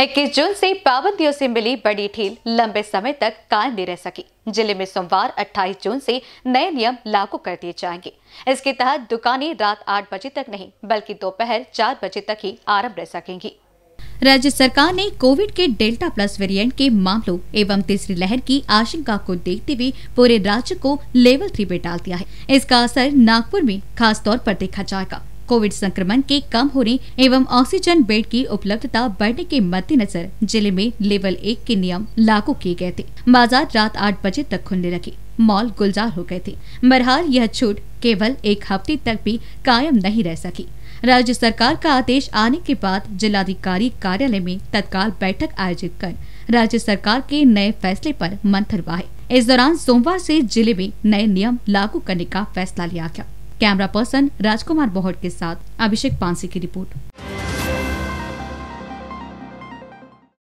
इक्कीस जून से पाबंदियों से मिली बड़ी ढील लंबे समय तक कायम नहीं रह सकी जिले में सोमवार 28 जून से नए नियम लागू कर दिए जाएंगे इसके तहत दुकानें रात 8 बजे तक नहीं बल्कि दोपहर 4 बजे तक ही आरंभ रह सकेंगी राज्य सरकार ने कोविड के डेल्टा प्लस वेरिएंट के मामलों एवं तीसरी लहर की आशंका को देखते हुए पूरे राज्य को लेवल थ्री में डाल दिया है इसका असर नागपुर में खास तौर पर देखा जाएगा कोविड संक्रमण के कम होने एवं ऑक्सीजन बेड की उपलब्धता बढ़ने के मद्देनजर जिले में लेवल एक के नियम लागू किए गए थे बाजार रात आठ बजे तक खुलने लगे मॉल गुलजार हो गए थे बहरहाल यह छूट केवल एक हफ्ते तक भी कायम नहीं रह सकी राज्य सरकार का आदेश आने के बाद जिलाधिकारी कार्यालय में तत्काल बैठक आयोजित कर राज्य सरकार के नए फैसले पर मंथन हुआ इस दौरान सोमवार से जिले में नए नियम लागू करने का फैसला लिया गया कैमरा पर्सन राजकुमार बोहट के साथ अभिषेक पांसी की रिपोर्ट